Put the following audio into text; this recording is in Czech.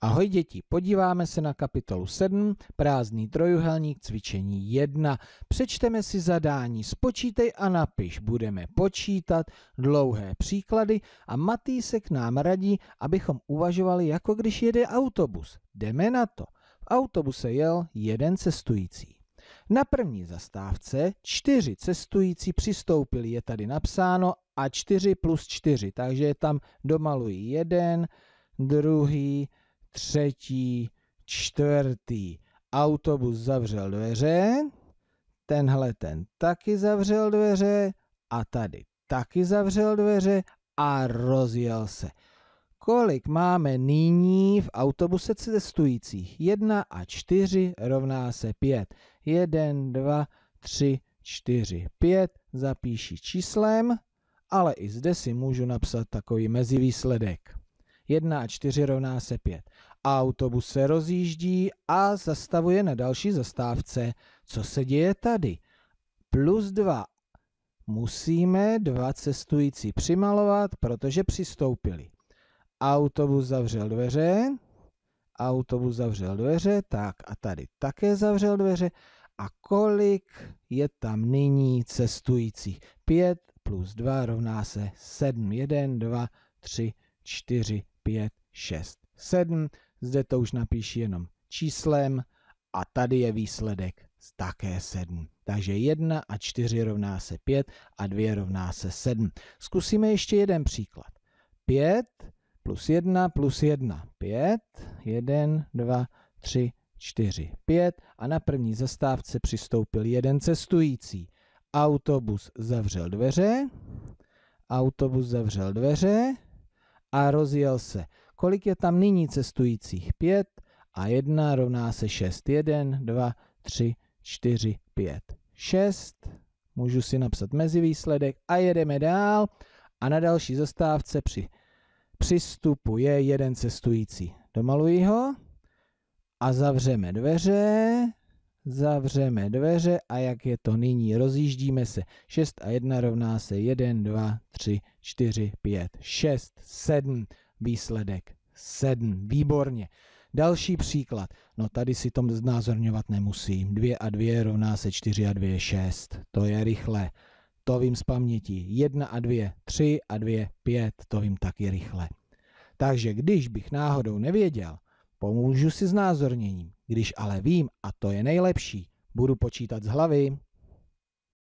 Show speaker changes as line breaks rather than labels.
Ahoj děti, podíváme se na kapitolu 7, prázdný trojuhelník, cvičení 1. Přečteme si zadání, spočítej a napiš, budeme počítat, dlouhé příklady a Matýsek se k nám radí, abychom uvažovali jako když jede autobus. Jdeme na to. V autobuse jel jeden cestující. Na první zastávce čtyři cestující přistoupili, je tady napsáno, a čtyři plus čtyři, takže je tam domalují jeden, druhý, třetí, čtvrtý. Autobus zavřel dveře, tenhle ten taky zavřel dveře a tady taky zavřel dveře a rozjel se. Kolik máme nyní v autobuse cestujících? 1 a 4 rovná se 5. 1, 2, 3, 4, 5. Zapíši číslem, ale i zde si můžu napsat takový mezivýsledek. 1 a 4 rovná se 5. Autobus se rozjíždí a zastavuje na další zastávce. Co se děje tady? Plus 2. Musíme dva cestující přimalovat, protože přistoupili. Autobus zavřel dveře, autobus zavřel dveře, tak a tady také zavřel dveře. A kolik je tam nyní cestujících? 5 plus 2 rovná se 7. 1, 2, 3, 4, 5, 6, 7. Zde to už napíši jenom číslem a tady je výsledek také 7. Takže 1 a 4 rovná se 5 a 2 rovná se 7. Zkusíme ještě jeden příklad. 5 plus 1 plus 1, 5, 1, 2, 3, 4, 5 a na první zastávce přistoupil jeden cestující. Autobus zavřel dveře, autobus zavřel dveře, a rozjel se. Kolik je tam nyní cestujících? Pět a jedna rovná se šest. Jeden, dva, tři, čtyři, pět, šest. Můžu si napsat mezi výsledek a jedeme dál. A na další zastávce při přistupu je jeden cestující. Domaluji ho a zavřeme dveře zavřeme dveře a jak je to nyní, rozjíždíme se. 6 a 1 rovná se 1, 2, 3, 4, 5, 6, 7, výsledek 7, výborně. Další příklad, no tady si to znázorňovat nemusím, 2 a 2 rovná se 4 a 2 6, to je rychle, to vím z paměti, 1 a 2, 3 a 2, 5, to vím taky rychle. Takže když bych náhodou nevěděl, pomůžu si znázorněním. Když ale vím, a to je nejlepší, budu počítat z hlavy.